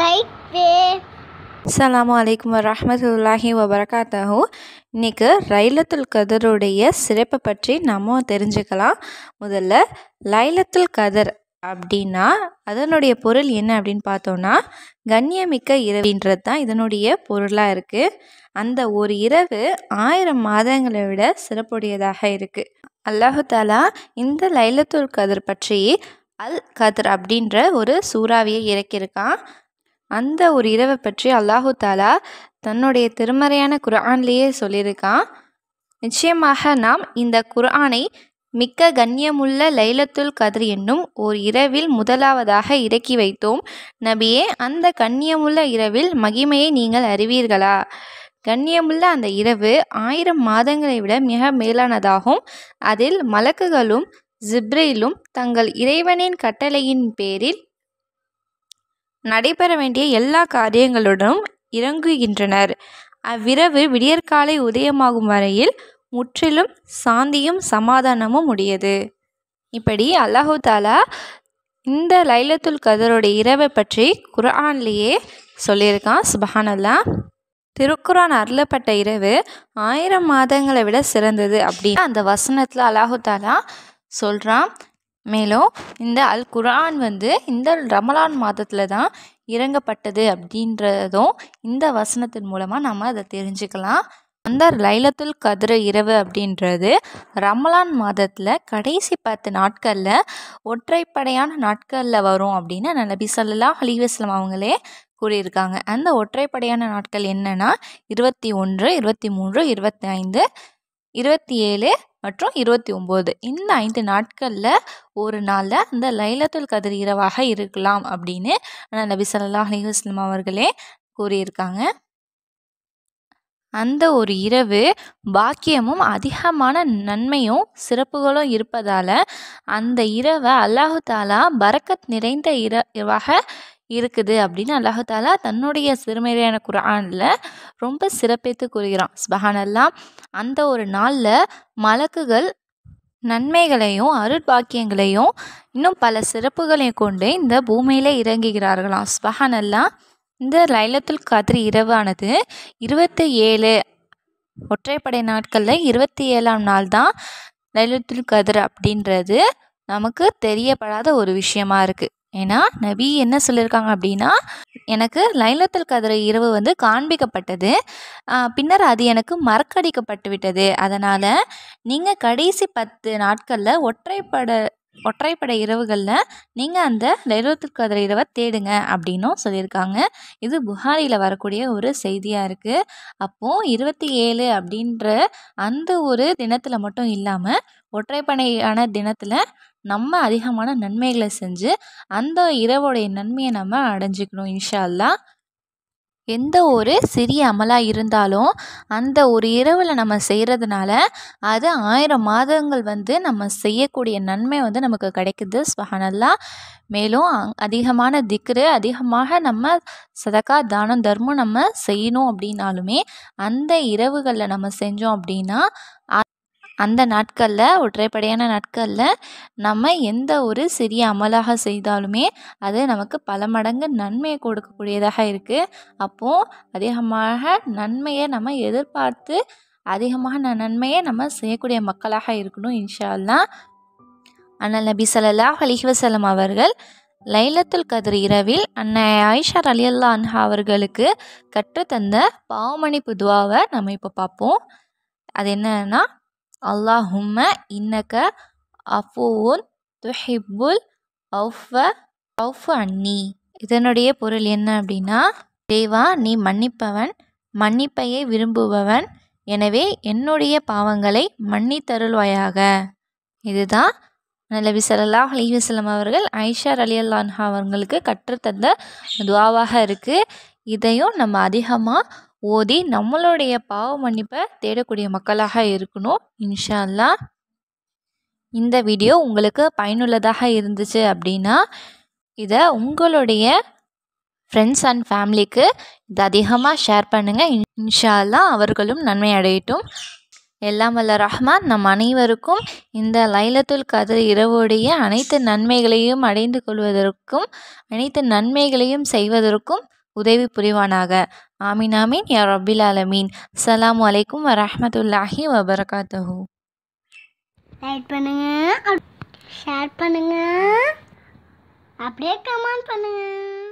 right way அஸ்லாம் வலைக்கம் வரமத்துல்லாஹி வபரகாத்தாஹு இன்றைக்கு ரயிலத்துல் கதருடைய சிறப்பை பற்றி நம்ம தெரிஞ்சுக்கலாம் முதல்ல லைலத்துல் கதர் அப்படின்னா அதனுடைய பொருள் என்ன அப்படின்னு பார்த்தோன்னா கண்ணியமிக்க இரவுன்றது தான் இதனுடைய பொருளாக இருக்குது அந்த ஒரு இரவு ஆயிரம் மாதங்களை விட சிறப்புடையதாக இருக்குது அல்லாஹாலா இந்த லைலத்துல் கதர் பற்றி அல் கதர் அப்படின்ற ஒரு சூறாவியை இறக்கியிருக்கான் அந்த ஒரு இரவை பற்றி அல்லாஹு தாலா தன்னுடைய திருமறையான குரான்லேயே சொல்லியிருக்கான் நிச்சயமாக நாம் இந்த குரானை மிக்க கண்ணியமுள்ள லைலத்துல் கதிர் என்னும் ஓர் இரவில் முதலாவதாக இறக்கி வைத்தோம் நபியே அந்த கண்ணியமுள்ள இரவில் மகிமையை நீங்கள் அறிவீர்களா கண்ணியமுள்ள அந்த இரவு ஆயிரம் மாதங்களை விட மிக மேலானதாகும் அதில் மலக்குகளும் ஜிப்ரிலும் தங்கள் இறைவனின் கட்டளையின் பேரில் நடைபெற வேண்டிய எல்லா காரியங்களுடனும் இறங்குகின்றனர் அவ்விரவு விடியற்காலை உதயமாகும் வரையில் முற்றிலும் சாந்தியும் சமாதானமும் உடையது இப்படி அல்லாஹு தாலா இந்த லைலத்துல் கதருடைய இரவை பற்றி குரான்லேயே சொல்லியிருக்கான் சுபஹானல்லா திருக்குரான் அருளப்பட்ட இரவு ஆயிரம் மாதங்களை விட சிறந்தது அப்படின்னு அந்த வசனத்தில் அல்லாஹு தாலா சொல்கிறான் மேலும் இந்த அல் குரான் வந்து இந்த ரமலான் மாதத்தில் தான் இறங்கப்பட்டது அப்படின்றதும் இந்த வசனத்தின் மூலமாக நம்ம அதை தெரிஞ்சுக்கலாம் அந்த லைலத்துல் கதிர இரவு அப்படின்றது ரமலான் மாதத்தில் கடைசி பத்து நாட்களில் ஒற்றைப்படையான நாட்களில் வரும் அப்படின்னு நல்ல சொல்லலா அலிவாஸ்லாம் அவங்களே கூறியிருக்காங்க அந்த ஒற்றைப்படையான நாட்கள் என்னென்னா இருபத்தி ஒன்று இருபத்தி மூன்று இருபத்தி ஐந்து இருபத்தி ஏழு மற்றும் இருபத்தி ஒம்பது இந்த ஐந்து நாட்களில் ஒரு நாளில் இந்த லைலத்துல் கதிர் இரவாக இருக்கலாம் அப்படின்னு நபி சொல்லா அலிஹஸ்லம் அவர்களே கூறியிருக்காங்க அந்த ஒரு இரவு பாக்கியமும் அதிகமான நன்மையும் சிறப்புகளும் இருப்பதால் அந்த இரவை அல்லாஹு தாலா பரக்கத் நிறைந்த இரவாக இருக்குது அப்படின்னு அல்லாஹு தாலா தன்னுடைய சிறுமையான குரானில் ரொம்ப சிறப்பித்து கூறுகிறான் ஸ்பஹானல்லாம் அந்த ஒரு நாளில் மலக்குகள் நன்மைகளையும் அருட்பாக்கியங்களையும் இன்னும் பல சிறப்புகளையும் கொண்டு இந்த பூமியில் இறங்குகிறார்களாம் சுபஹானல்லாம் இந்த லைலத்துல் கதிர் இரவானது இருபத்தி ஏழு ஒற்றைப்படை நாட்களில் இருபத்தி ஏழாம் நாள் தான் லைலத்துல் கதிர் அப்படின்றது நமக்கு தெரியப்படாத ஒரு விஷயமா இருக்குது ஏன்னா நபி என்ன சொல்லியிருக்காங்க அப்படின்னா எனக்கு லைலத்தில் கதிர இரவு வந்து காண்பிக்கப்பட்டது பின்னர் அது எனக்கு மறக்கடிக்கப்பட்டு விட்டது அதனால் நீங்கள் கடைசி பத்து நாட்களில் ஒற்றைப்பட ஒற்றைப்படை இரவுகளில் நீங்கள் அந்த லைலத்துல் அதில் இரவை தேடுங்க அப்படின்னும் சொல்லியிருக்காங்க இது புகாரியில் வரக்கூடிய ஒரு செய்தியாக இருக்குது அப்போது இருபத்தி ஏழு அப்படின்ற அந்த ஒரு தினத்தில் மட்டும் இல்லாமல் ஒற்றைப்படையான தினத்தில் நம்ம அதிகமான நன்மைகளை செஞ்சு அந்த இரவோடைய நன்மையை நம்ம அடைஞ்சிக்கணும் இன்ஷா அல்லா எந்த ஒரு சிறிய அமலாக இருந்தாலும் அந்த ஒரு இரவில் நம்ம செய்கிறதுனால அது ஆயிரம் மாதங்கள் வந்து நம்ம செய்யக்கூடிய நன்மை வந்து நமக்கு கிடைக்குது ஸ்வஹனல்லா மேலும் அதிகமான திக்ரு அதிகமாக நம்ம சதக்கா தானம் தர்மம் நம்ம செய்யணும் அப்படின்னாலுமே அந்த இரவுகளில் நம்ம செஞ்சோம் அப்படின்னா அந்த நாட்களில் ஒற்றைப்படையான நாட்களில் நம்ம எந்த ஒரு சிறிய அமலாக செய்தாலுமே அது நமக்கு பல மடங்கு நன்மையை கொடுக்கக்கூடியதாக இருக்குது அப்போது அதிகமாக நன்மையை நம்ம எதிர்பார்த்து அதிகமாக நன்மையை நம்ம செய்யக்கூடிய மக்களாக இருக்கணும் இன்ஷா அண்ணல் ஆனால் நபி சல்லாஹ் அலிஹசலம் அவர்கள் லைலத்துல் கதிர் இரவில் அன்னை ஆயிஷார் அலி அல்லா அன்ஹா அவர்களுக்கு கற்றுத்தந்த பாவமணி புதுவாவை நம்ம இப்போ பார்ப்போம் அது என்னன்னா அல்லாஹும்ம இன்னக்க அஃபூன் துஹிப்புல் அவுஃப அன்னி இதனுடைய பொருள் என்ன அப்படின்னா தேவா நீ மன்னிப்பவன் மன்னிப்பையை விரும்புபவன் எனவே என்னுடைய பாவங்களை மன்னித்தருள்வாயாக இதுதான் நபி சல்லாஹ் அலிவசலம் அவர்கள் ஐஷா அலி அல்லான்ஹா அவர்களுக்கு கற்றுத்தந்த துவாவாக இருக்குது இதையும் நம்ம அதிகமாக ஓதி நம்மளுடைய பாவ மன்னிப்பை தேடக்கூடிய மக்களாக இருக்கணும் இன்ஷா அல்லா இந்த வீடியோ உங்களுக்கு பயனுள்ளதாக இருந்துச்சு அப்படின்னா இதை உங்களுடைய ஃப்ரெண்ட்ஸ் அண்ட் ஃபேமிலிக்கு இது அதிகமாக ஷேர் பண்ணுங்கள் இன்ஷால்லா அவர்களும் நன்மை அடையட்டும் எல்லாம் வல்ல ரஹ்மான் நம் அனைவருக்கும் இந்த லைலத்துல் கதிர் இரவுடைய அனைத்து நன்மைகளையும் அடைந்து கொள்வதற்கும் அனைத்து நன்மைகளையும் செய்வதற்கும் உதவி புரிவானாக ஆமீன் ஆமீன் யா ரபில் ஆலமீன் அலாம் வலைக்கும் வரமத்துல்லாஹி வபரகாத்தஹூ லைக் பண்ணுங்க ஷேர் பண்ணுங்க அப்படியே கமெண்ட் பண்ணுங்க